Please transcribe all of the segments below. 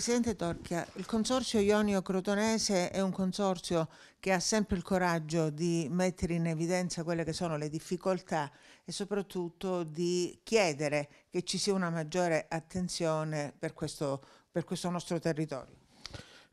Presidente Torchia, il Consorzio Ionio Crotonese è un consorzio che ha sempre il coraggio di mettere in evidenza quelle che sono le difficoltà e soprattutto di chiedere che ci sia una maggiore attenzione per questo, per questo nostro territorio.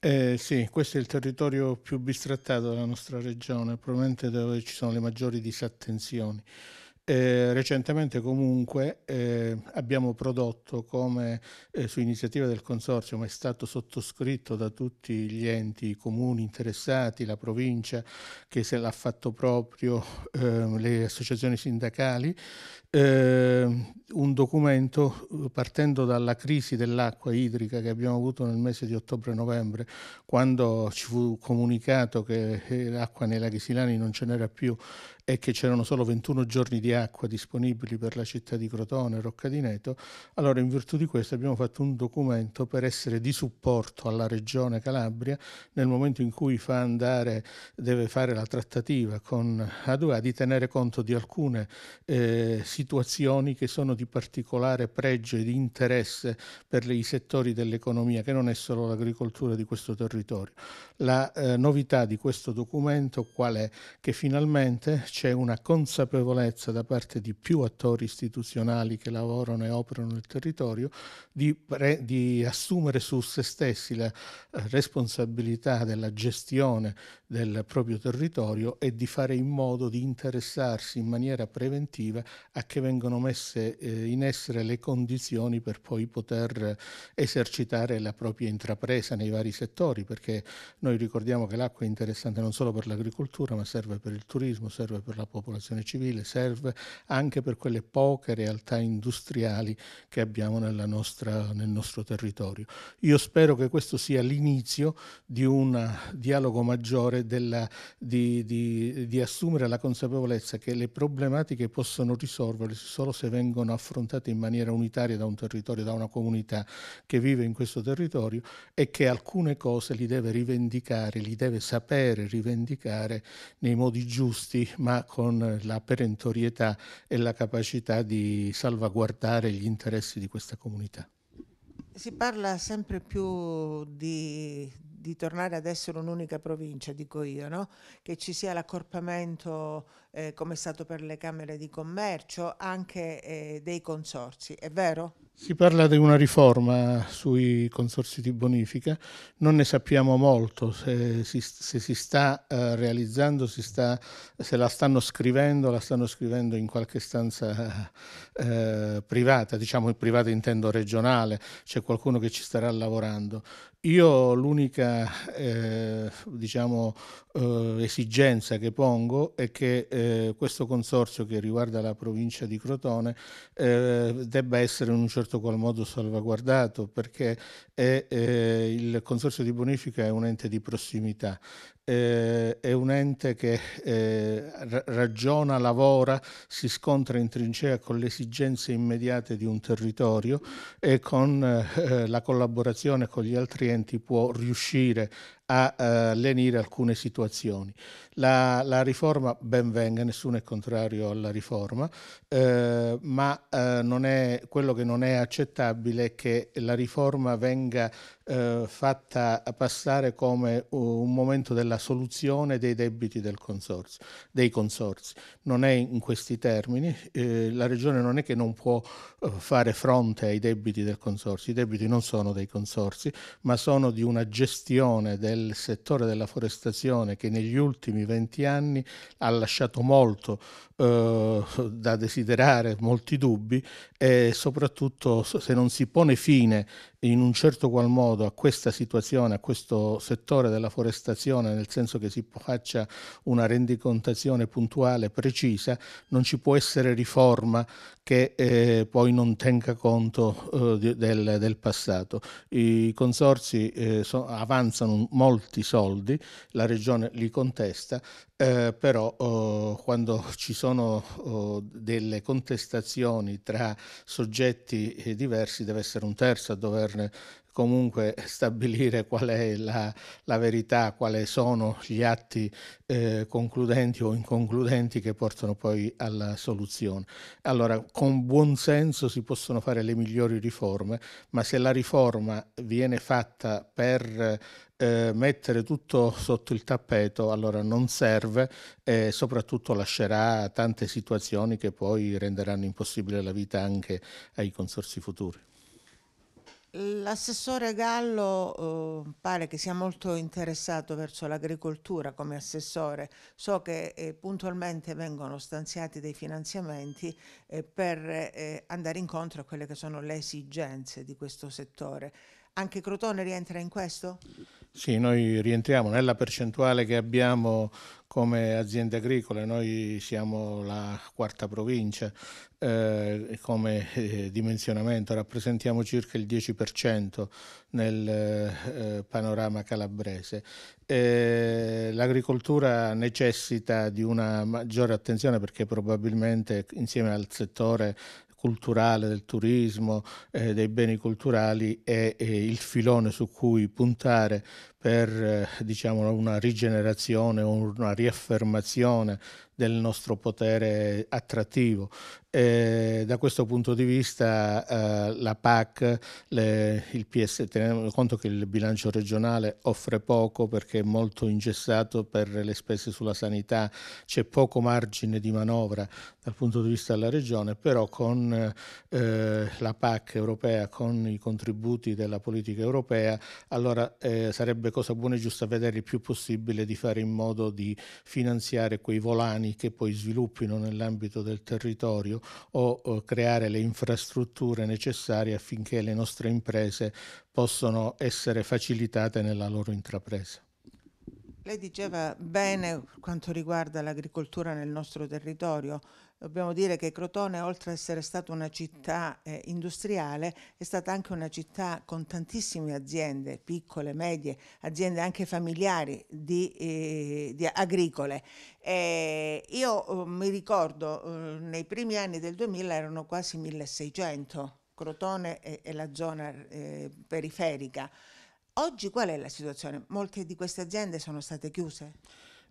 Eh, sì, questo è il territorio più bistrattato della nostra regione, probabilmente dove ci sono le maggiori disattenzioni. Eh, recentemente comunque eh, abbiamo prodotto come eh, su iniziativa del Consorzio, ma è stato sottoscritto da tutti gli enti, i comuni interessati, la provincia che se l'ha fatto proprio, ehm, le associazioni sindacali, ehm, un documento partendo dalla crisi dell'acqua idrica che abbiamo avuto nel mese di ottobre-novembre, quando ci fu comunicato che eh, l'acqua nei laghi silani non ce n'era più e che c'erano solo 21 giorni di acqua disponibili per la città di Crotone e Roccadineto, allora in virtù di questo abbiamo fatto un documento per essere di supporto alla regione Calabria nel momento in cui fa andare, deve fare la trattativa con Adua di tenere conto di alcune eh, situazioni che sono di particolare pregio e di interesse per i settori dell'economia, che non è solo l'agricoltura di questo territorio. La eh, novità di questo documento qual è? Che finalmente c'è una consapevolezza da parte di più attori istituzionali che lavorano e operano nel territorio di, pre, di assumere su se stessi la eh, responsabilità della gestione del proprio territorio e di fare in modo di interessarsi in maniera preventiva a che vengano messe eh, in essere le condizioni per poi poter esercitare la propria intrapresa nei vari settori, perché noi ricordiamo che l'acqua è interessante non solo per l'agricoltura, ma serve per il turismo, serve per per la popolazione civile, serve anche per quelle poche realtà industriali che abbiamo nostra, nel nostro territorio. Io spero che questo sia l'inizio di un dialogo maggiore, della, di, di, di assumere la consapevolezza che le problematiche possono risolversi solo se vengono affrontate in maniera unitaria da un territorio, da una comunità che vive in questo territorio e che alcune cose li deve rivendicare, li deve sapere rivendicare nei modi giusti, ma ma con la perentorietà e la capacità di salvaguardare gli interessi di questa comunità. Si parla sempre più di, di tornare ad essere un'unica provincia, dico io, no? che ci sia l'accorpamento eh, come è stato per le Camere di Commercio, anche eh, dei consorsi, è vero? Si parla di una riforma sui consorsi di bonifica, non ne sappiamo molto se si, se si sta eh, realizzando, si sta, se la stanno scrivendo, la stanno scrivendo in qualche stanza eh, privata, diciamo privata intendo regionale, c'è qualcuno che ci starà lavorando. Io l'unica eh, diciamo, eh, esigenza che pongo è che eh, questo consorzio che riguarda la provincia di Crotone eh, debba essere in un certo certo qual modo salvaguardato perché è, eh, il Consorzio di Bonifica è un ente di prossimità, eh, è un ente che eh, ragiona, lavora, si scontra in trincea con le esigenze immediate di un territorio e con eh, la collaborazione con gli altri enti può riuscire a eh, lenire alcune situazioni. La, la, riforma ben venga, nessuno è contrario alla riforma, eh, ma eh, è, quello che non è accettabile è che la riforma venga eh, fatta passare come un momento della soluzione dei debiti del consorzio, dei consorzi. Non è in questi termini, eh, la Regione non è che non può eh, fare fronte ai debiti del consorzio, i debiti non sono dei consorzi, ma sono di una gestione del settore della forestazione che negli ultimi 20 anni ha lasciato molto eh, da desiderare molti dubbi e soprattutto se non si pone fine in un certo qual modo a questa situazione, a questo settore della forestazione, nel senso che si faccia una rendicontazione puntuale, precisa, non ci può essere riforma che eh, poi non tenga conto eh, del, del, passato. I consorsi eh, so, avanzano molti soldi, la regione li contesta, eh, però oh, quando ci sono oh, delle contestazioni tra soggetti eh, diversi deve essere un terzo a doverne comunque stabilire qual è la, la verità, quali sono gli atti eh, concludenti o inconcludenti che portano poi alla soluzione. Allora, con buon senso si possono fare le migliori riforme, ma se la riforma viene fatta per eh, mettere tutto sotto il tappeto allora non serve e soprattutto lascerà tante situazioni che poi renderanno impossibile la vita anche ai consorsi futuri. L'assessore Gallo eh, pare che sia molto interessato verso l'agricoltura come assessore. So che eh, puntualmente vengono stanziati dei finanziamenti eh, per eh, andare incontro a quelle che sono le esigenze di questo settore. Anche Crotone rientra in questo? Sì, noi rientriamo nella percentuale che abbiamo come aziende agricole, noi siamo la quarta provincia, eh, come eh, dimensionamento rappresentiamo circa il 10% nel eh, panorama calabrese. Eh, l'agricoltura necessita di una maggiore attenzione perché probabilmente insieme al settore culturale, del turismo, eh, dei beni culturali è, è, il filone su cui puntare per eh, diciamo, una rigenerazione, una riaffermazione del nostro potere attrattivo. E eh, da questo punto di vista eh, la PAC, le, il PS, tenendo conto che il bilancio regionale offre poco perché è molto ingessato per le spese sulla sanità, c'è poco margine di manovra dal punto di vista della regione, però con eh, la PAC europea, con i contributi della politica europea, allora eh, sarebbe cosa buona e giusta vedere il più possibile di fare in modo di finanziare quei volani che poi sviluppino nell'ambito del territorio o eh, creare le infrastrutture necessarie affinché le nostre imprese possano essere facilitate nella loro intrapresa. Lei diceva bene quanto riguarda l'agricoltura nel nostro territorio, dobbiamo dire che Crotone, oltre ad essere stata una città eh, industriale, è stata anche una città con tantissime aziende, piccole, medie, aziende anche familiari di, eh, di agricole. E io eh, mi ricordo, eh, nei primi anni del 2000 erano quasi 1600, Crotone e, e la zona eh, periferica. Oggi qual è la situazione? Molte di queste aziende sono state chiuse?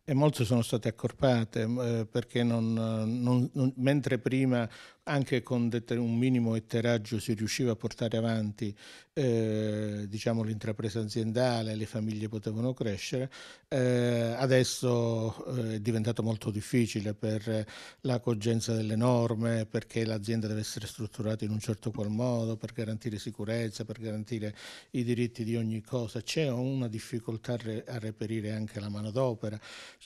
e molte sono state accorpate eh, perché non, eh, non, non, mentre prima anche con un minimo etteraggio si riusciva a portare avanti eh, diciamo, l'intrapresa aziendale, le famiglie potevano crescere, eh, adesso eh, è diventato molto difficile per la cogenza delle norme, perché l'azienda deve essere strutturata in un certo qual modo, per garantire sicurezza, per garantire i diritti di ogni cosa, c'è una difficoltà a reperire anche la manodopera,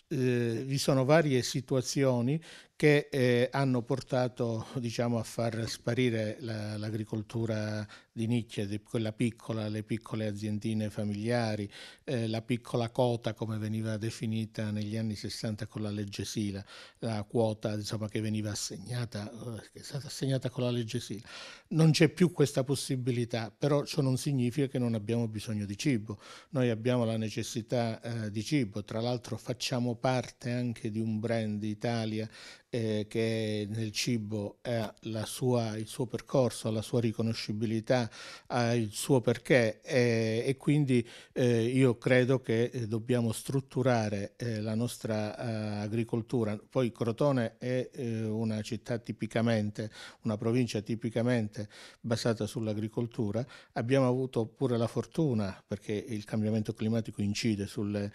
eh, vi sono varie situazioni che eh, hanno portato diciamo, a far sparire la, l'agricoltura di nicchia, di quella piccola, le piccole aziendine familiari, eh, la piccola quota come veniva definita negli anni 60 con la legge Sila, la quota insomma, che veniva assegnata, eh, che è stata assegnata con la legge Sila. Non c'è più questa possibilità, però ciò non significa che non abbiamo bisogno di cibo. Noi abbiamo la necessità eh, di cibo, tra l'altro facciamo parte anche di un brand Italia eh, che nel cibo ha sua, il suo percorso, ha la sua riconoscibilità, ha il suo perché eh, e quindi eh, io credo che eh, dobbiamo strutturare eh, la nostra eh, agricoltura. Poi Crotone è una città tipicamente, una provincia tipicamente basata sull'agricoltura. Abbiamo avuto pure la fortuna, perché il cambiamento climatico incide sulle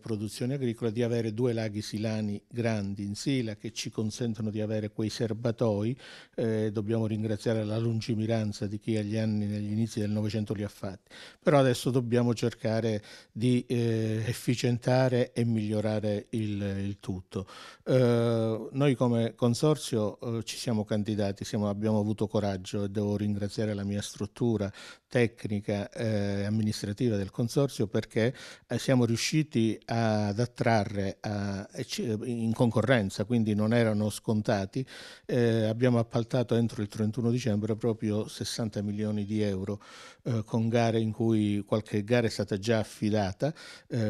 produzioni agricole, di avere due laghi silani grandi in Sila che ci ci consentono di avere quei serbatoi. Eh, dobbiamo ringraziare la lungimiranza di chi agli anni, negli inizi del Novecento li ha fatti. Però adesso dobbiamo cercare di eh, efficientare e migliorare il, il tutto. Eh, noi come consorzio eh, ci siamo candidati, siamo, abbiamo avuto coraggio e devo ringraziare la mia struttura tecnica e eh, amministrativa del consorzio perché eh, siamo riusciti ad attrarre a, eh, eh, in concorrenza, quindi non erano scontati, eh, abbiamo appaltato entro il 31 dicembre proprio 60 milioni di euro eh, con gare in cui qualche gara è stata già affidata,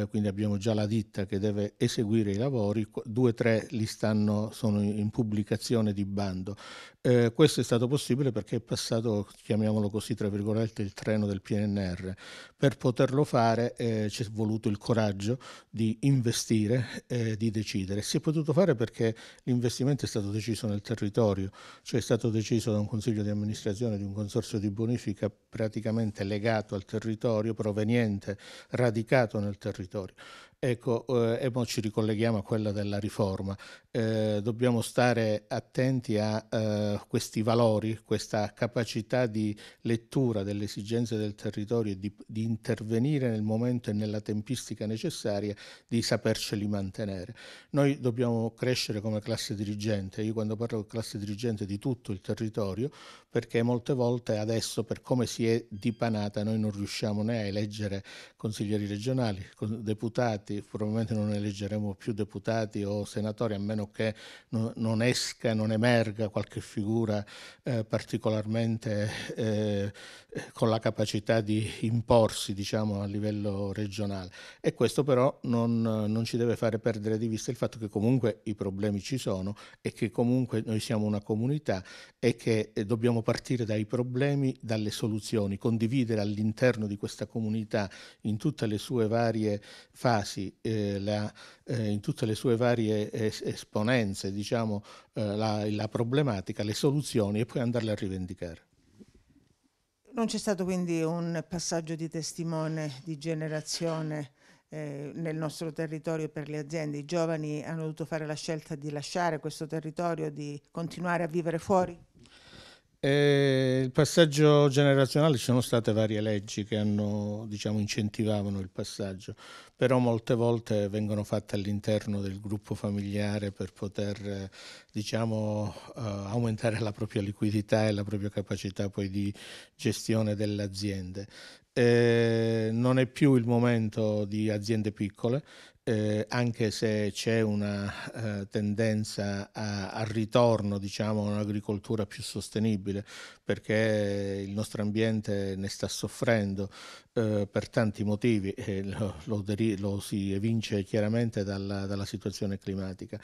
quindi abbiamo già la ditta che deve eseguire i lavori, due o tre li stanno, sono in pubblicazione di bando. questo è stato possibile perché è passato, chiamiamolo così tra virgolette, il treno del PNR. Per poterlo fare eh, ci è voluto il coraggio di investire, eh, di decidere. Si è potuto fare perché l'investimento è stato deciso nel territorio, cioè è stato deciso da un consiglio di amministrazione di un consorzio di bonifica praticamente legato al territorio, proveniente, radicato nel territorio. Ecco, eh, e poi ci ricolleghiamo a quella della riforma. Eh, dobbiamo stare attenti a eh, questi valori, questa capacità di lettura delle esigenze del territorio e di, di intervenire nel momento e nella tempistica necessaria, di saperceli mantenere. Noi dobbiamo crescere come classe dirigente, io quando parlo di classe dirigente di tutto il territorio, perché molte volte adesso per come si è dipanata noi non riusciamo né a eleggere consiglieri regionali, deputati, deputati, probabilmente non eleggeremo più deputati o senatori a meno che non esca, non emerga qualche figura eh, particolarmente eh, eh, con la capacità di imporsi diciamo, a livello regionale. E questo però non, non ci deve fare perdere di vista il fatto che comunque i problemi ci sono e che comunque noi siamo una comunità e che eh, dobbiamo partire dai problemi, dalle soluzioni, condividere all'interno di questa comunità in tutte le sue varie fasi Pizzi eh, la, eh, in tutte le sue varie es- esponenze diciamo, eh, la, la problematica, le soluzioni e poi andarle a rivendicare. Non c'è stato quindi un passaggio di testimone di generazione eh, nel nostro territorio per le aziende. I giovani hanno dovuto fare la scelta di lasciare questo territorio, di continuare a vivere fuori? Eh, il passaggio generazionale ci sono state varie leggi che hanno, diciamo, incentivavano il passaggio, però molte volte vengono fatte all'interno del gruppo familiare per poter eh, diciamo, eh, aumentare la propria liquidità e la propria capacità poi di gestione delle aziende. Eh, non è più il momento di aziende piccole, eh, anche se c'è una eh, tendenza al ritorno diciamo, a un'agricoltura più sostenibile, perché il nostro ambiente ne sta soffrendo, eh, per tanti motivi, eh, lo, lo, lo, si evince chiaramente dalla, dalla situazione climatica,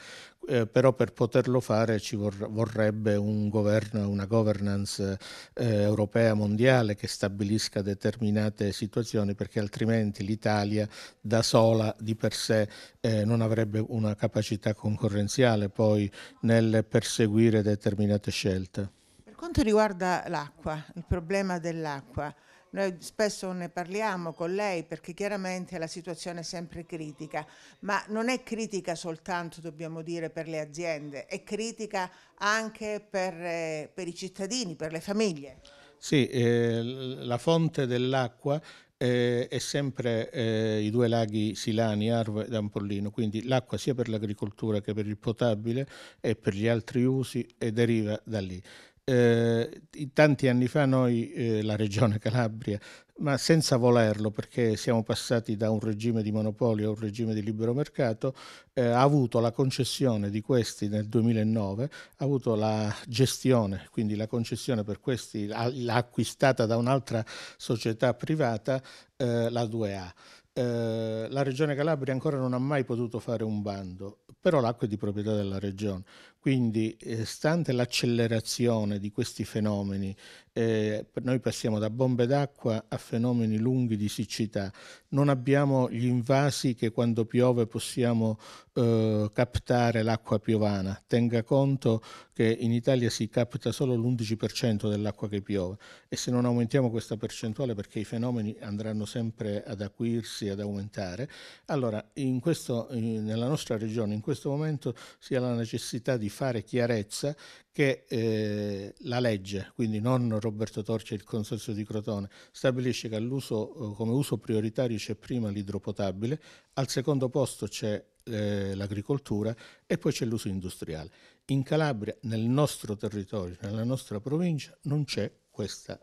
eh, però per poterlo fare ci vor, vorrebbe un governo, una governance eh, europea mondiale che stabilisca determinate situazioni perché altrimenti l'Italia da sola di per sé eh, non avrebbe una capacità concorrenziale poi nel perseguire determinate scelte. Per quanto riguarda l'acqua, il problema dell'acqua, noi spesso ne parliamo con lei perché chiaramente la situazione è sempre critica, ma non è critica soltanto, dobbiamo dire, per le aziende, è critica anche per, eh, per i cittadini, per le famiglie. Sì, eh, la fonte dell'acqua eh, è sempre eh, i due laghi Silani, Arvo e Ampollino, quindi l'acqua sia per l'agricoltura che per il potabile e per gli altri usi deriva da lì eh, tanti anni fa noi, eh, la regione Calabria, ma senza volerlo perché siamo passati da un regime di monopolio a un regime di libero mercato, eh, ha avuto la concessione di questi nel 2009, ha avuto la gestione, quindi la concessione per questi, l'ha acquistata da un'altra società privata, eh, la 2A. Eh, la Regione Calabria ancora non ha mai potuto fare un bando, però l'acqua è di proprietà della Regione. Quindi, eh, stante l'accelerazione di questi fenomeni, eh, noi passiamo da bombe d'acqua a fenomeni lunghi di siccità. Non abbiamo gli invasi che quando piove possiamo eh, captare l'acqua piovana. Tenga conto che in Italia si capta solo l'11% dell'acqua che piove e se non aumentiamo questa percentuale perché i fenomeni andranno sempre ad acuirsi tassi ad aumentare, allora in questo, nella nostra regione in questo momento si ha la necessità di fare chiarezza che eh, la legge, quindi non Roberto Torcia e il Consorzio di Crotone, stabilisce che eh, come uso prioritario c'è prima l'idropotabile, al secondo posto c'è eh, l'agricoltura e poi c'è l'uso industriale. In Calabria, nel nostro territorio, nella nostra provincia, non c'è questa...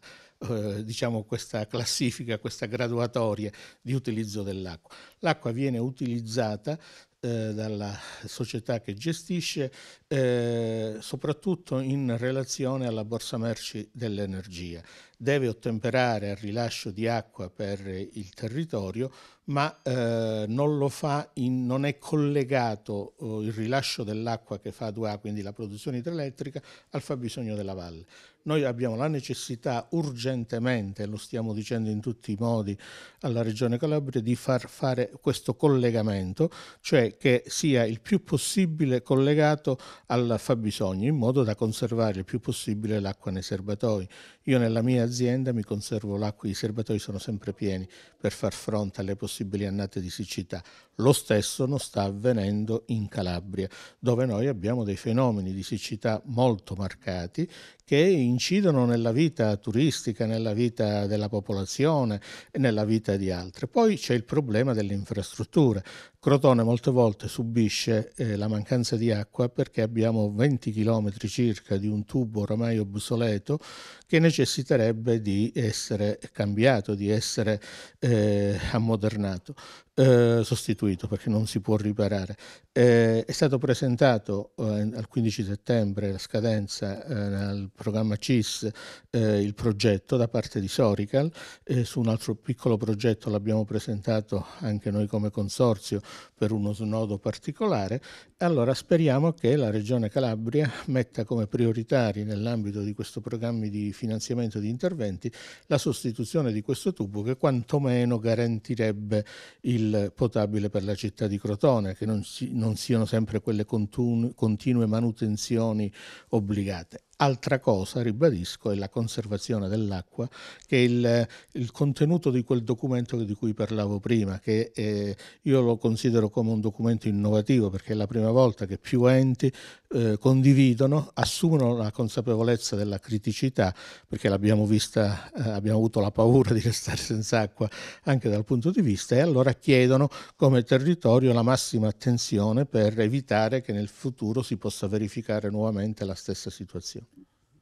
Eh, eh, diciamo questa classifica, questa graduatoria di utilizzo dell'acqua. L'acqua viene utilizzata eh, dalla società che gestisce, eh, soprattutto in relazione alla borsa merci dell'energia. Deve ottemperare al rilascio di acqua per il territorio, ma eh, non, in, non, è collegato eh, il rilascio dell'acqua che fa 2A, quindi la produzione idroelettrica, al fabbisogno della valle. Noi abbiamo la necessità urgentemente, lo stiamo dicendo in tutti i modi alla Regione Calabria, di far fare questo collegamento, cioè che sia il più possibile collegato al fabbisogno, in modo da conservare il più possibile l'acqua nei serbatoi. Io nella mia azienda mi conservo l'acqua, i serbatoi sono sempre pieni per far fronte alle possibilità possibili annate di siccità. Lo stesso non sta avvenendo in Calabria, dove noi abbiamo dei fenomeni di siccità molto marcati che incidono nella vita turistica, nella vita della popolazione e nella vita di altre. Poi c'è il problema delle infrastrutture. Crotone molte volte subisce eh, la mancanza di acqua perché abbiamo 20 km circa di un tubo oramai obsoleto che necessiterebbe di essere cambiato, di essere eh, ammodernato. Eh, sostituito perché non si può riparare. Eh, è stato presentato eh, al 15 settembre la scadenza eh, al programma CIS eh, il progetto da parte di Sorical, eh, su un altro piccolo progetto l'abbiamo presentato anche noi come consorzio per uno snodo particolare, allora speriamo che la Regione Calabria metta come prioritari nell'ambito di questo programma di finanziamento di interventi la sostituzione di questo tubo che quantomeno garantirebbe il potabile per la città di Crotone, che non, si, non siano sempre quelle continue manutenzioni obbligate. Altra cosa, ribadisco, è la conservazione dell'acqua, che è il, il, contenuto di quel documento di cui parlavo prima, che eh, io lo considero come un documento innovativo perché è la prima volta che più enti eh, condividono, assumono la consapevolezza della criticità, perché l'abbiamo vista, eh, abbiamo avuto la paura di restare senza acqua anche dal punto di vista, e allora chiedono come territorio la massima attenzione per evitare che nel futuro si possa verificare nuovamente la stessa situazione.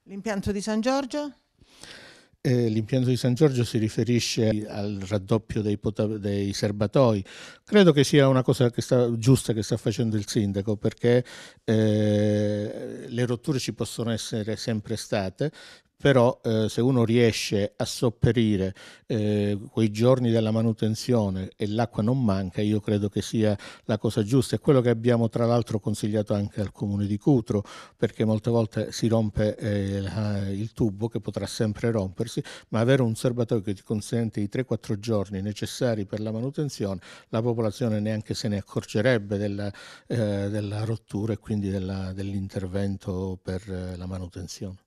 L'impianto di San Giorgio? Eh, l'impianto di San Giorgio si riferisce al raddoppio dei, pota- dei serbatoi. Credo che sia una cosa che sta, giusta che sta facendo il sindaco perché eh, le rotture ci possono essere sempre state, però eh, se uno riesce a sopperire eh, quei giorni della manutenzione e l'acqua non manca, io credo che sia la cosa giusta. È quello che abbiamo tra l'altro consigliato anche al comune di Cutro, perché molte volte si rompe eh, il tubo che potrà sempre rompersi, ma avere un serbatoio che ti consente i 3-4 giorni necessari per la manutenzione, la popolazione neanche se ne accorgerebbe della, eh, della rottura e quindi della, dell'intervento per eh, la manutenzione.